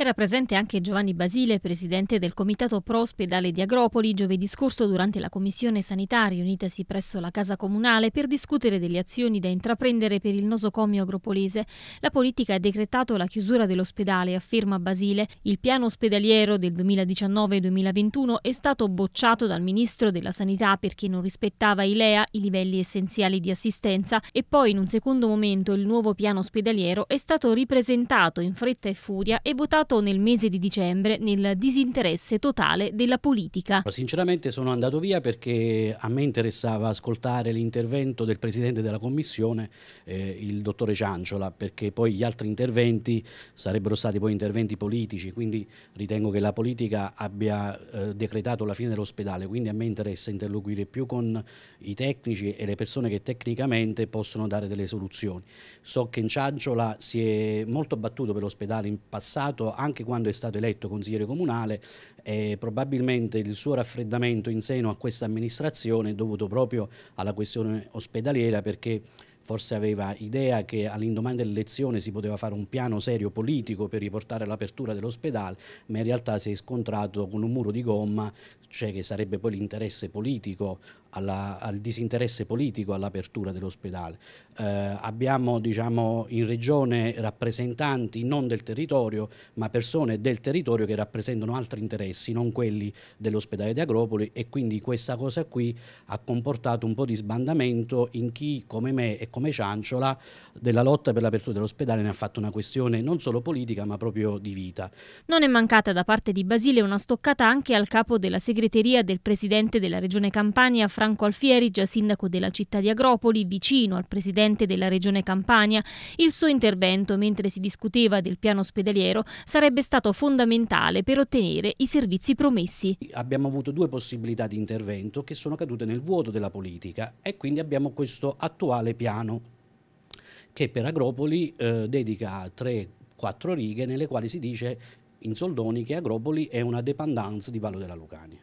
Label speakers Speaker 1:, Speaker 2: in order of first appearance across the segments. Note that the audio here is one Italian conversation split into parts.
Speaker 1: Era presente anche Giovanni Basile, presidente del Comitato Pro Ospedale di Agropoli, giovedì scorso durante la Commissione Sanità riunitasi presso la Casa Comunale per discutere delle azioni da intraprendere per il nosocomio agropolese. La politica ha decretato la chiusura dell'ospedale, afferma Basile. Il piano ospedaliero del 2019-2021 è stato bocciato dal Ministro della Sanità perché non rispettava i LEA, i livelli essenziali di assistenza, e poi in un secondo momento il nuovo piano ospedaliero è stato ripresentato in fretta e furia e votato sfociato nel mese di dicembre nel disinteresse totale della politica.
Speaker 2: Sinceramente sono andato via perché a me interessava ascoltare l'intervento del Presidente della Commissione, eh, il Dottore Cianciola, perché poi gli altri interventi sarebbero stati poi interventi politici, quindi ritengo che la politica abbia eh, decretato la fine dell'ospedale, quindi a me interessa interloquire più con i tecnici e le persone che tecnicamente possono dare delle soluzioni. So che in Cianciola si è molto battuto per l'ospedale in passato, anche quando è stato eletto consigliere comunale, eh, probabilmente il suo raffreddamento in seno a questa amministrazione è dovuto proprio alla questione ospedaliera perché forse aveva idea che all'indomani dell'elezione si poteva fare un piano serio politico per riportare l'apertura dell'ospedale, ma in realtà si è scontrato con un muro di gomma, cioè che sarebbe poi l'interesse politico alla, al disinteresse politico all'apertura dell'ospedale. Eh, abbiamo diciamo, in regione rappresentanti non del territorio, ma persone del territorio che rappresentano altri interessi, non quelli dell'ospedale di Agropoli e quindi questa cosa qui ha comportato un po' di sbandamento in chi come me e come Cianciola della lotta per l'apertura dell'ospedale ne ha fatto una questione non solo politica ma proprio di vita.
Speaker 1: Non è mancata da parte di Basile una stoccata anche al capo della segreteria del presidente della regione Campania Franco Alfieri, già sindaco della città di Agropoli, vicino al presidente della regione Campania, il suo intervento mentre si discuteva del piano ospedaliero sarebbe stato fondamentale per ottenere i servizi promessi.
Speaker 2: Abbiamo avuto due possibilità di intervento che sono cadute nel vuoto della politica e quindi abbiamo questo attuale piano che per Agropoli eh, dedica 3-4 righe nelle quali si dice in soldoni che Agropoli è una dependance di Vallo della Lucania.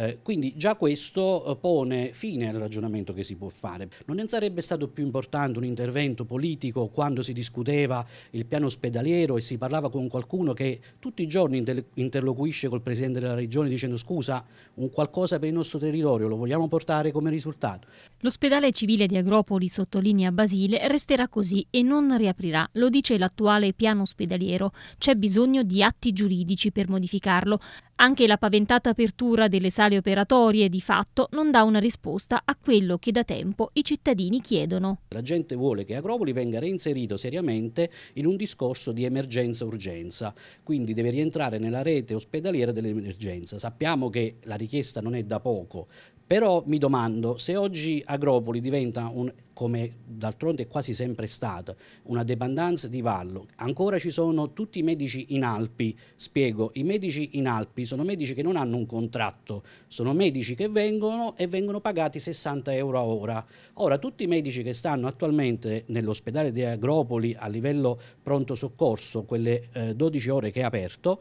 Speaker 2: Eh, quindi già questo eh, pone fine al ragionamento che si può fare. Non sarebbe stato più importante un intervento politico quando si discuteva il piano ospedaliero e si parlava con qualcuno che tutti i giorni interloquisce col Presidente della Regione dicendo scusa, un qualcosa per il nostro territorio lo vogliamo portare come risultato.
Speaker 1: L'ospedale civile di Agropoli, sottolinea Basile, resterà così e non riaprirà, lo dice l'attuale piano ospedaliero. C'è bisogno di atti giuridici per modificarlo. Anche la paventata apertura delle sale operatorie di fatto non dà una risposta a quello che da tempo i cittadini chiedono.
Speaker 2: La gente vuole che Agropoli venga reinserito seriamente in un discorso di emergenza-urgenza, quindi deve rientrare nella rete ospedaliera dell'emergenza. Sappiamo che la richiesta non è da poco, però mi domando se oggi Agropoli diventa un come d'altronde è quasi sempre stata, una debandanza di Vallo. Ancora ci sono tutti i medici in Alpi, spiego, i medici in Alpi sono medici che non hanno un contratto, sono medici che vengono e vengono pagati 60 euro a ora. Ora tutti i medici che stanno attualmente nell'ospedale di Agropoli a livello pronto soccorso, quelle eh, 12 ore che è aperto,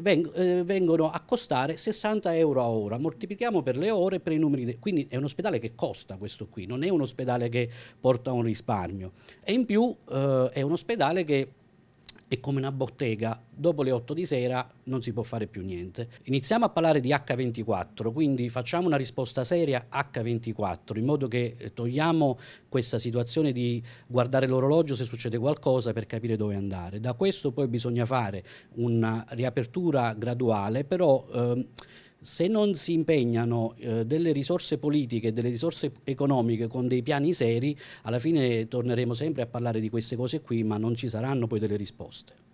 Speaker 2: eh, vengono a costare 60 euro a ora, moltiplichiamo per le ore per i numeri, de- quindi è un ospedale che costa questo qui, non è un ospedale che porta un risparmio e in più eh, è un ospedale che è come una bottega, dopo le 8 di sera non si può fare più niente. Iniziamo a parlare di H24, quindi facciamo una risposta seria H24, in modo che eh, togliamo questa situazione di guardare l'orologio se succede qualcosa per capire dove andare. Da questo poi bisogna fare una riapertura graduale, però... Ehm, se non si impegnano eh, delle risorse politiche e delle risorse economiche con dei piani seri, alla fine torneremo sempre a parlare di queste cose qui, ma non ci saranno poi delle risposte.